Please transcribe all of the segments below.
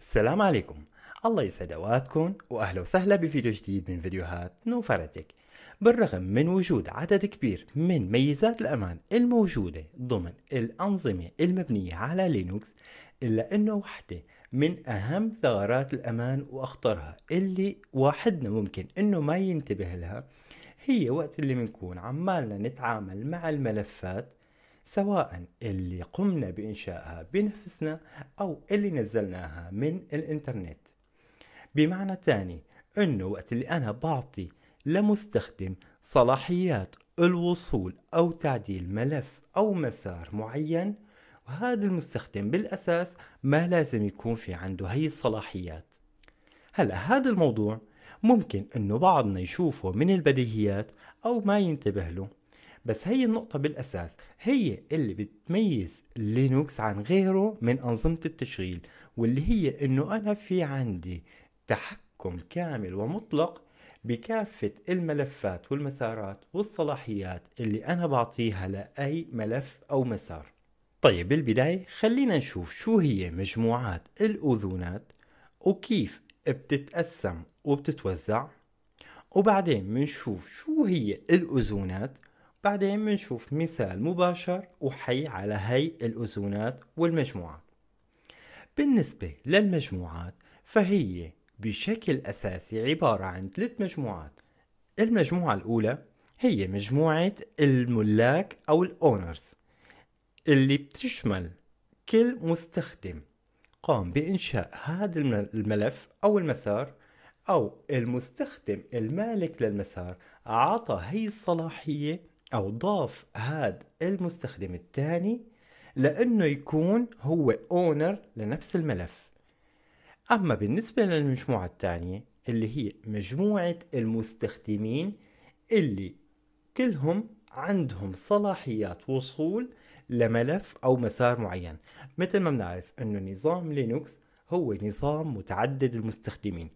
السلام عليكم الله يسعد اوقاتكم واهلا وسهلا بفيديو جديد من فيديوهات نوفرتك بالرغم من وجود عدد كبير من ميزات الامان الموجودة ضمن الانظمة المبنية على لينوكس الا انه وحدة من اهم ثغرات الامان واخطرها اللي واحدنا ممكن انه ما ينتبه لها هي وقت اللي بنكون عمالنا نتعامل مع الملفات سواء اللي قمنا بإنشائها بنفسنا أو اللي نزلناها من الإنترنت بمعنى تاني أنه وقت اللي أنا بعطي لمستخدم صلاحيات الوصول أو تعديل ملف أو مسار معين وهذا المستخدم بالأساس ما لازم يكون في عنده هي الصلاحيات هلا هذا الموضوع ممكن أنه بعضنا يشوفه من البديهيات أو ما ينتبه له بس هي النقطة بالأساس هي اللي بتميز لينوكس عن غيره من أنظمة التشغيل واللي هي إنه أنا في عندي تحكم كامل ومطلق بكافة الملفات والمسارات والصلاحيات اللي أنا بعطيها لأي ملف أو مسار طيب بالبداية خلينا نشوف شو هي مجموعات الأذونات وكيف بتتقسم وبتتوزع وبعدين بنشوف شو هي الأذونات بعدين بنشوف مثال مباشر وحي على هي الأذونات والمجموعات بالنسبة للمجموعات فهي بشكل أساسي عبارة عن ثلاث مجموعات المجموعة الأولى هي مجموعة الملاك أو الأونرز اللي بتشمل كل مستخدم قام بإنشاء هذا الملف أو المسار أو المستخدم المالك للمسار عطى هي الصلاحية أو ضاف هذا المستخدم الثاني لأنه يكون هو أونر لنفس الملف أما بالنسبة للمجموعة الثانية اللي هي مجموعة المستخدمين اللي كلهم عندهم صلاحيات وصول لملف أو مسار معين مثل ما بنعرف أنه نظام لينوكس هو نظام متعدد المستخدمين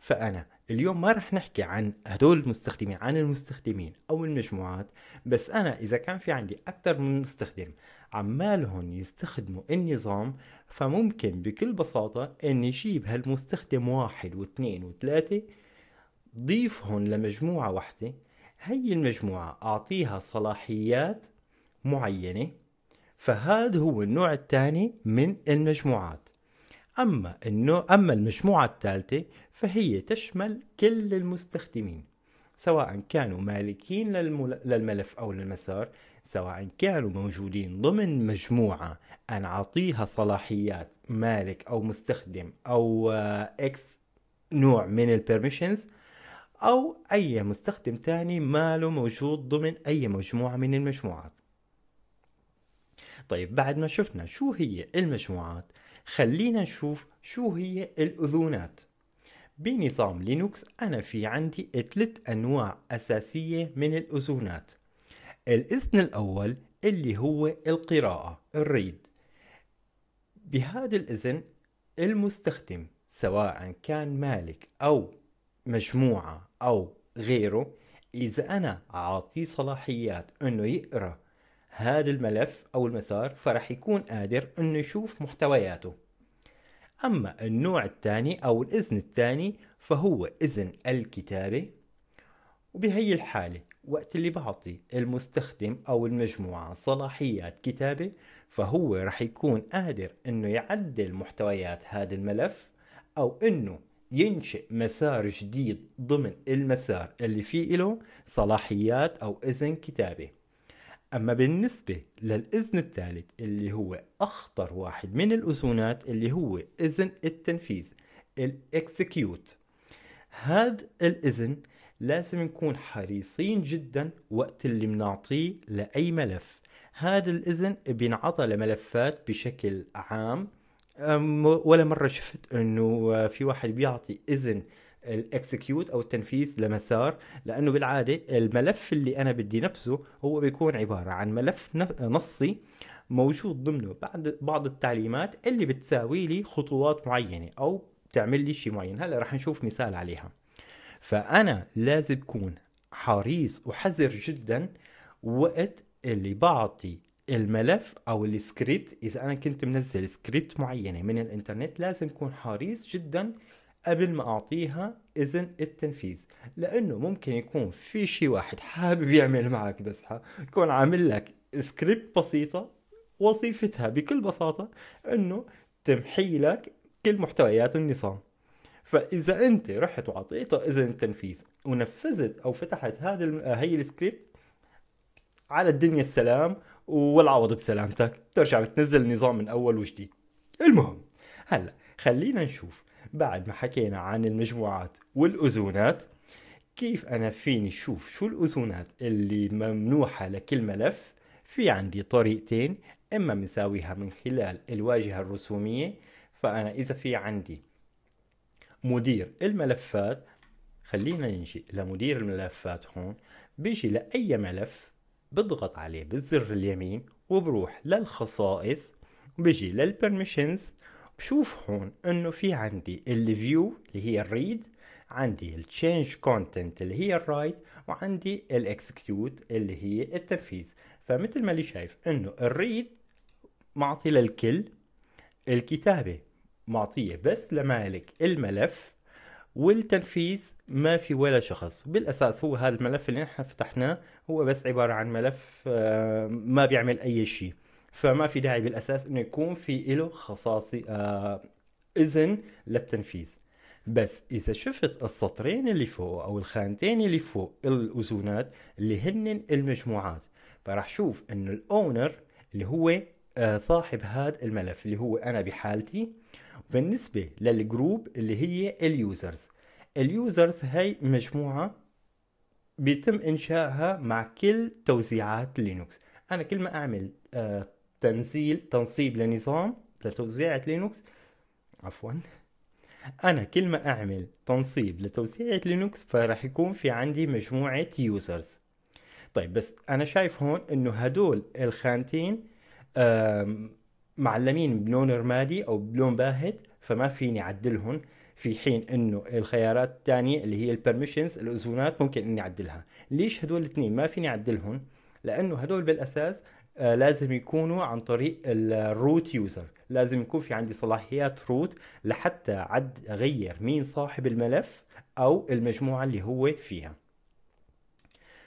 فأنا اليوم ما رح نحكي عن هدول المستخدمين عن المستخدمين أو المجموعات بس أنا إذا كان في عندي أكثر من مستخدم عمالهم يستخدموا النظام فممكن بكل بساطة إني يجيب هالمستخدم واحد واثنين وثلاثة ضيفهم لمجموعة واحدة هي المجموعة أعطيها صلاحيات معينة فهذا هو النوع الثاني من المجموعات أما النوع أما المجموعة الثالثة فهي تشمل كل المستخدمين سواء كانوا مالكين للملف أو للمسار سواء كانوا موجودين ضمن مجموعة أن أعطيها صلاحيات مالك أو مستخدم أو إكس آه، نوع من البرميشنز أو أي مستخدم تاني ماله موجود ضمن أي مجموعة من المجموعات طيب بعد ما شفنا شو هي المجموعات خلينا نشوف شو هي الأذونات بنظام لينوكس أنا في عندي ثلاث أنواع أساسية من الأذونات الإذن الأول اللي هو القراءة الريد بهذا الإذن المستخدم سواء كان مالك أو مجموعة أو غيره إذا أنا أعطيه صلاحيات أنه يقرأ هذا الملف أو المسار فرح يكون قادر أنه يشوف محتوياته أما النوع الثاني أو الإذن الثاني فهو إذن الكتابة وبهي الحالة وقت اللي بعطي المستخدم أو المجموعة صلاحيات كتابة فهو رح يكون قادر إنه يعدل محتويات هذا الملف أو إنه ينشئ مسار جديد ضمن المسار اللي فيه له صلاحيات أو إذن كتابة أما بالنسبة للإذن الثالث اللي هو أخطر واحد من الأذونات اللي هو إذن التنفيذ الإكسكيوت هذا الإذن لازم نكون حريصين جدا وقت اللي بنعطيه لأي ملف هذا الإذن بينعطى لملفات بشكل عام ولا مرة شفت أنه في واحد بيعطي إذن الاكسكيوت او التنفيذ لمسار لانه بالعاده الملف اللي انا بدي نفسه هو بيكون عباره عن ملف نصي موجود ضمنه بعد بعض التعليمات اللي بتساوي لي خطوات معينه او بتعمل لي شيء معين هلا رح نشوف مثال عليها فانا لازم اكون حريص وحذر جدا وقت اللي بعطي الملف او السكريبت اذا انا كنت منزل سكريبت معينه من الانترنت لازم اكون حريص جدا قبل ما اعطيها اذن التنفيذ لانه ممكن يكون في شيء واحد حابب يعمل معك بس يكون عامل لك سكريبت بسيطه وظيفتها بكل بساطه انه تمحي لك كل محتويات النظام فاذا انت رحت وعطيته اذن التنفيذ ونفذت او فتحت هذا هي السكريبت على الدنيا السلام والعوض بسلامتك ترجع بتنزل النظام من اول وجديد المهم هلا خلينا نشوف بعد ما حكينا عن المجموعات والأذونات كيف أنا فيني أشوف شو الأذونات اللي ممنوحة لكل ملف في عندي طريقتين إما بنساويها من خلال الواجهة الرسومية فأنا إذا في عندي مدير الملفات خلينا نجي لمدير الملفات هون بيجي لأي ملف بضغط عليه بالزر اليمين وبروح للخصائص وبيجي للبرميشنز بشوف هون انه في عندي الفيو اللي هي الريد عندي التشينج كونتنت اللي هي الرايت وعندي الاكسكيوت اللي هي التنفيذ فمثل ما اللي شايف انه الريد معطي للكل الكتابة معطية بس لمالك الملف والتنفيذ ما في ولا شخص بالاساس هو هذا الملف اللي نحن فتحناه هو بس عبارة عن ملف آه، ما بيعمل اي شيء فما في داعي بالاساس انه يكون في له خصاصي آه اذن للتنفيذ بس اذا شفت السطرين اللي فوق او الخانتين اللي فوق الاذونات اللي هن المجموعات فراح شوف انه الاونر اللي هو آه صاحب هذا الملف اللي هو انا بحالتي بالنسبه للجروب اللي هي اليوزرز اليوزرز هي مجموعه بيتم انشائها مع كل توزيعات لينكس انا كل ما اعمل آه تنزيل تنصيب لنظام لتوزيعة لينوكس عفوا أنا كل ما أعمل تنصيب لتوزيعة لينوكس فراح يكون في عندي مجموعة يوزرز طيب بس أنا شايف هون إنه هدول الخانتين معلمين بلون رمادي أو بلون باهت فما فيني أعدلهم في حين انه الخيارات الثانيه اللي هي البرميشنز الاذونات ممكن اني اعدلها ليش هدول الاثنين ما فيني اعدلهم لانه هدول بالاساس آه، لازم يكونوا عن طريق الروت يوزر لازم يكون في عندي صلاحيات روت لحتى عد اغير مين صاحب الملف او المجموعه اللي هو فيها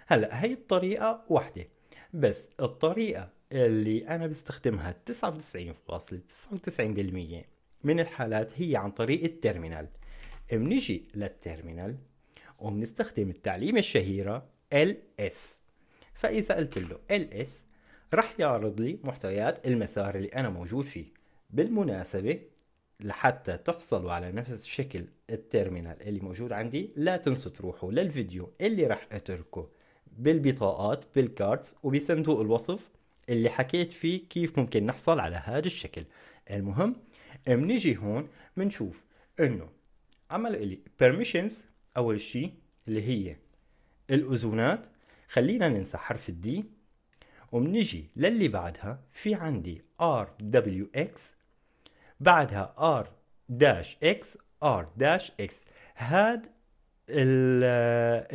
هلا هي الطريقه واحده بس الطريقه اللي انا بستخدمها 99.99% من الحالات هي عن طريق التيرمينال بنيجي للتيرمينال وبنستخدم التعليمه الشهيره ls فاذا قلت له ls رح يعرض لي محتويات المسار اللي أنا موجود فيه بالمناسبة لحتى تحصلوا على نفس شكل التيرمينال اللي موجود عندي لا تنسوا تروحوا للفيديو اللي رح اتركه بالبطاقات بالكاردز وبصندوق الوصف اللي حكيت فيه كيف ممكن نحصل على هذا الشكل المهم منجي هون منشوف انه عمل لي permissions اول شيء اللي هي الاذونات خلينا ننسى حرف الدي وبنيجي للي بعدها في عندي r w x بعدها r داش x r داش x هاد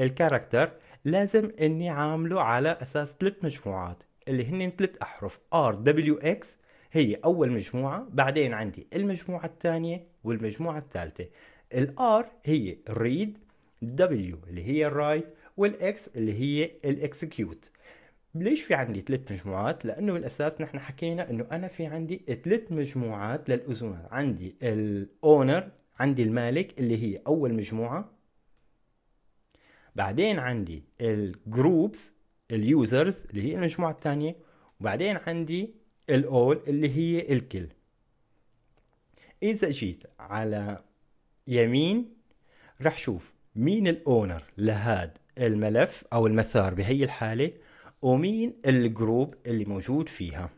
الكاركتر لازم اني عامله على اساس ثلاث مجموعات اللي هن ثلاث احرف r w x هي اول مجموعه بعدين عندي المجموعه الثانيه والمجموعه الثالثه r هي read w اللي هي write والاكس اللي هي الاكسكيوت ليش في عندي ثلاث مجموعات؟ لانه بالاساس نحن حكينا انه انا في عندي ثلاث مجموعات للاذونات، عندي الاونر، عندي المالك اللي هي اول مجموعه، بعدين عندي الجروبس اليوزرز اللي هي المجموعه الثانيه، وبعدين عندي الاول اللي هي الكل. اذا جيت على يمين رح شوف مين الاونر لهذا الملف او المسار بهي الحاله ومين الجروب اللي موجود فيها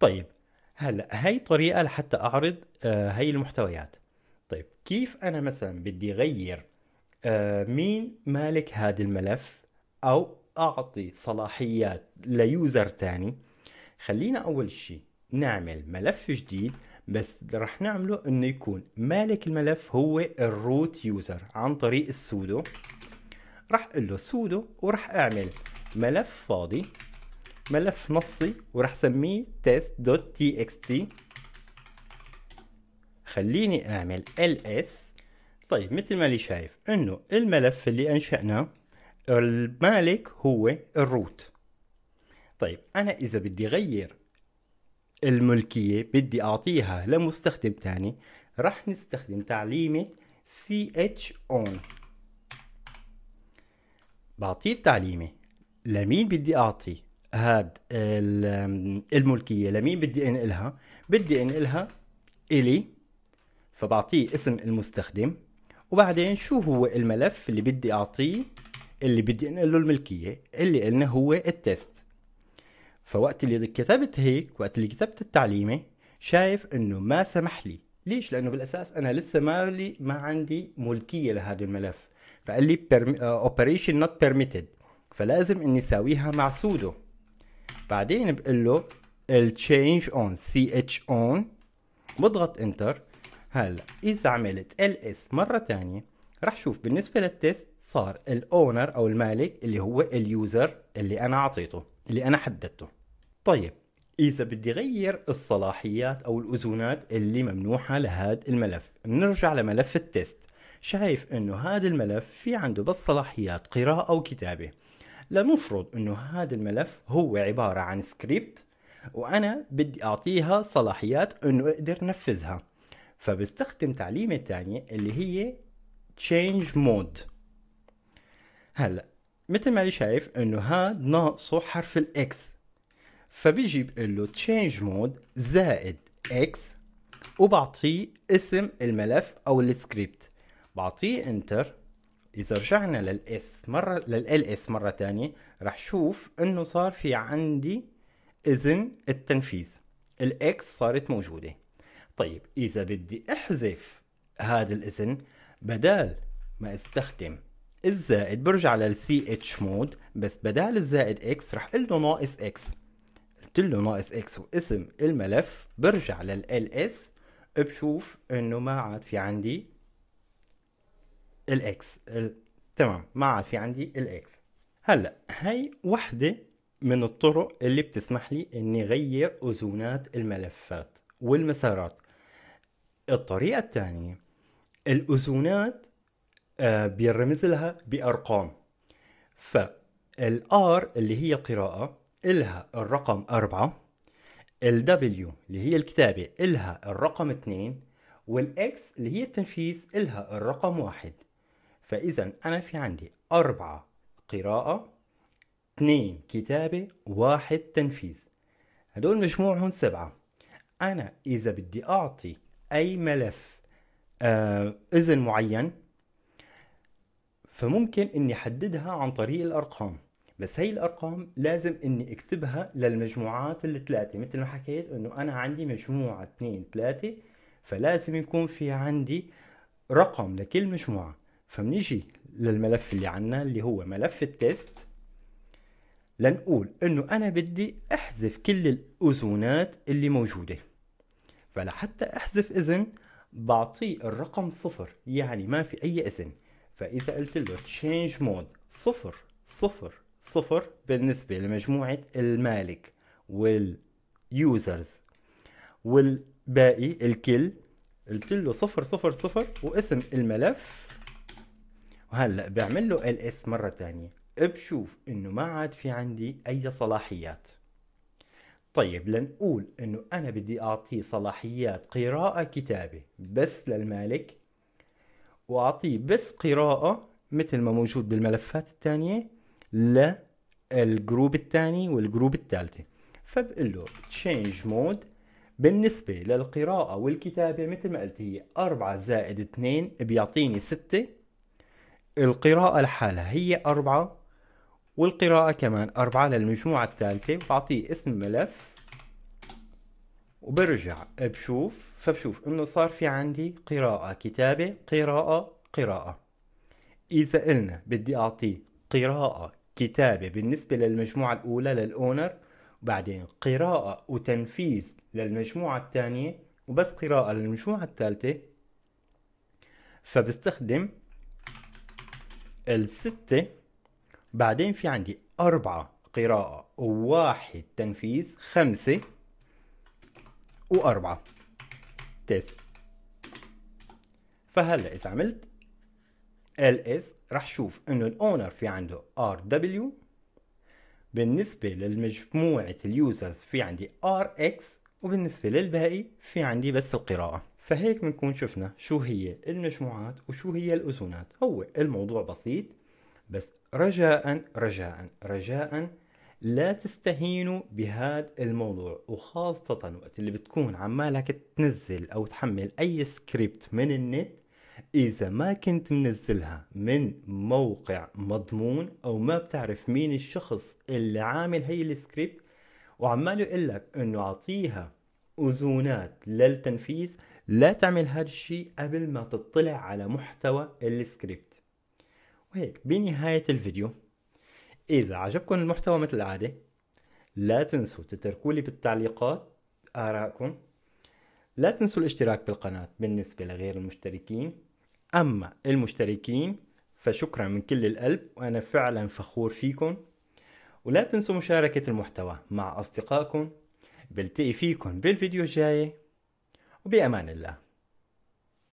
طيب هلا هاي طريقه لحتى اعرض آه، هاي المحتويات طيب كيف انا مثلا بدي اغير آه، مين مالك هذا الملف او اعطي صلاحيات ليوزر تاني خلينا اول شيء نعمل ملف جديد بس رح نعمله انه يكون مالك الملف هو الروت يوزر عن طريق السودو رح اقول له سودو ورح اعمل ملف فاضي ملف نصي وراح اسميه test.txt خليني اعمل ls طيب مثل ما اللي شايف انه الملف اللي انشأناه المالك هو الروت طيب انا اذا بدي غير الملكية بدي اعطيها لمستخدم تاني راح نستخدم تعليمة chown بعطيه التعليمة لمين بدي اعطي هاد الملكيه لمين بدي انقلها بدي انقلها الي فبعطيه اسم المستخدم وبعدين شو هو الملف اللي بدي اعطيه اللي بدي انقل له الملكيه اللي قلنا هو التست فوقت اللي كتبت هيك وقت اللي كتبت التعليمه شايف انه ما سمح لي ليش لانه بالاساس انا لسه ما لي ما عندي ملكيه لهذا الملف فقال لي اوبريشن نوت بيرميتد فلازم اني اساويها مع سودو بعدين بقول له التشينج اون سي اتش اون بضغط انتر هلا اذا عملت ال اس مره ثانيه راح شوف بالنسبه للتست صار الاونر او المالك اللي هو اليوزر اللي انا اعطيته اللي انا حددته طيب اذا بدي غير الصلاحيات او الاذونات اللي ممنوحه لهذا الملف بنرجع لملف التست شايف انه هذا الملف في عنده بس صلاحيات قراءه وكتابه لنفرض انه هذا الملف هو عباره عن سكريبت وانا بدي اعطيها صلاحيات انه اقدر نفذها فبستخدم تعليمه تانية اللي هي change mode هلا مثل ما اللي شايف انه هاد ناقصه حرف الاكس فبيجي بقول له change mode زائد اكس وبعطيه اسم الملف او السكريبت بعطيه انتر اذا رجعنا للاس مره للال اس مره تانية رح شوف انه صار في عندي اذن التنفيذ الاكس صارت موجوده طيب اذا بدي احذف هذا الاذن بدال ما استخدم الزائد برجع للسي اتش مود بس بدال الزائد اكس رح قل له ناقص اكس قلت له ناقص اكس واسم الملف برجع لل اس بشوف انه ما عاد في عندي الاكس ال... تمام ما عاد في عندي الاكس هلا هي وحده من الطرق اللي بتسمح لي اني غير اذونات الملفات والمسارات الطريقه الثانيه الاذونات آه بيرمز لها بارقام فالار اللي هي القراءه إلها الرقم أربعة ال W اللي هي الكتابة إلها الرقم 2 والإكس اللي هي التنفيذ إلها الرقم واحد فإذا أنا في عندي أربعة قراءة اثنين كتابة واحد تنفيذ هدول مجموعهم سبعة أنا إذا بدي أعطي أي ملف آه إذن معين فممكن إني أحددها عن طريق الأرقام بس هي الأرقام لازم إني أكتبها للمجموعات الثلاثة مثل ما حكيت إنه أنا عندي مجموعة اثنين ثلاثة فلازم يكون في عندي رقم لكل مجموعة فبنيجي للملف اللي عنا اللي هو ملف التيست لنقول انه انا بدي احذف كل الاذونات اللي موجوده فلحتى احذف اذن بعطيه الرقم صفر يعني ما في اي اذن فاذا قلت له change mode صفر صفر صفر بالنسبه لمجموعه المالك واليوزرز والباقي الكل قلت له صفر صفر صفر واسم الملف وهلا بعمل له ال اس مره ثانيه بشوف انه ما عاد في عندي اي صلاحيات طيب لنقول انه انا بدي اعطيه صلاحيات قراءه كتابه بس للمالك واعطيه بس قراءه مثل ما موجود بالملفات الثانيه للجروب الثاني والجروب الثالثه فبقول له تشينج مود بالنسبة للقراءة والكتابة مثل ما قلت هي 4 زائد 2 بيعطيني 6 القراءة لحالها هي أربعة والقراءة كمان أربعة للمجموعة الثالثة بعطيه اسم ملف وبرجع بشوف فبشوف إنه صار في عندي قراءة كتابة قراءة قراءة إذا قلنا بدي أعطيه قراءة كتابة بالنسبة للمجموعة الأولى للأونر وبعدين قراءة وتنفيذ للمجموعة الثانية وبس قراءة للمجموعة الثالثة فبستخدم الستة بعدين في عندي أربعة قراءة وواحد تنفيذ خمسة وأربعة تيست فهلا إذا عملت ال اس رح شوف إنه الأونر في عنده ار دبليو بالنسبة للمجموعة اليوزرز في عندي ار اكس وبالنسبة للباقي في عندي بس القراءة فهيك بنكون شفنا شو هي المجموعات وشو هي الأذونات هو الموضوع بسيط بس رجاء رجاء رجاء لا تستهينوا بهذا الموضوع وخاصة وقت اللي بتكون عمالك تنزل أو تحمل أي سكريبت من النت إذا ما كنت منزلها من موقع مضمون أو ما بتعرف مين الشخص اللي عامل هي السكريبت وعمال يقول لك إنه أعطيها أذونات للتنفيذ لا تعمل هذا الشيء قبل ما تطلع على محتوى السكريبت وهيك بنهاية الفيديو إذا عجبكم المحتوى مثل العادة لا تنسوا تتركوا لي بالتعليقات آرائكم لا تنسوا الاشتراك بالقناة بالنسبة لغير المشتركين أما المشتركين فشكرا من كل القلب وأنا فعلا فخور فيكم ولا تنسوا مشاركة المحتوى مع أصدقائكم بلتقي فيكم بالفيديو الجاي وبأمان الله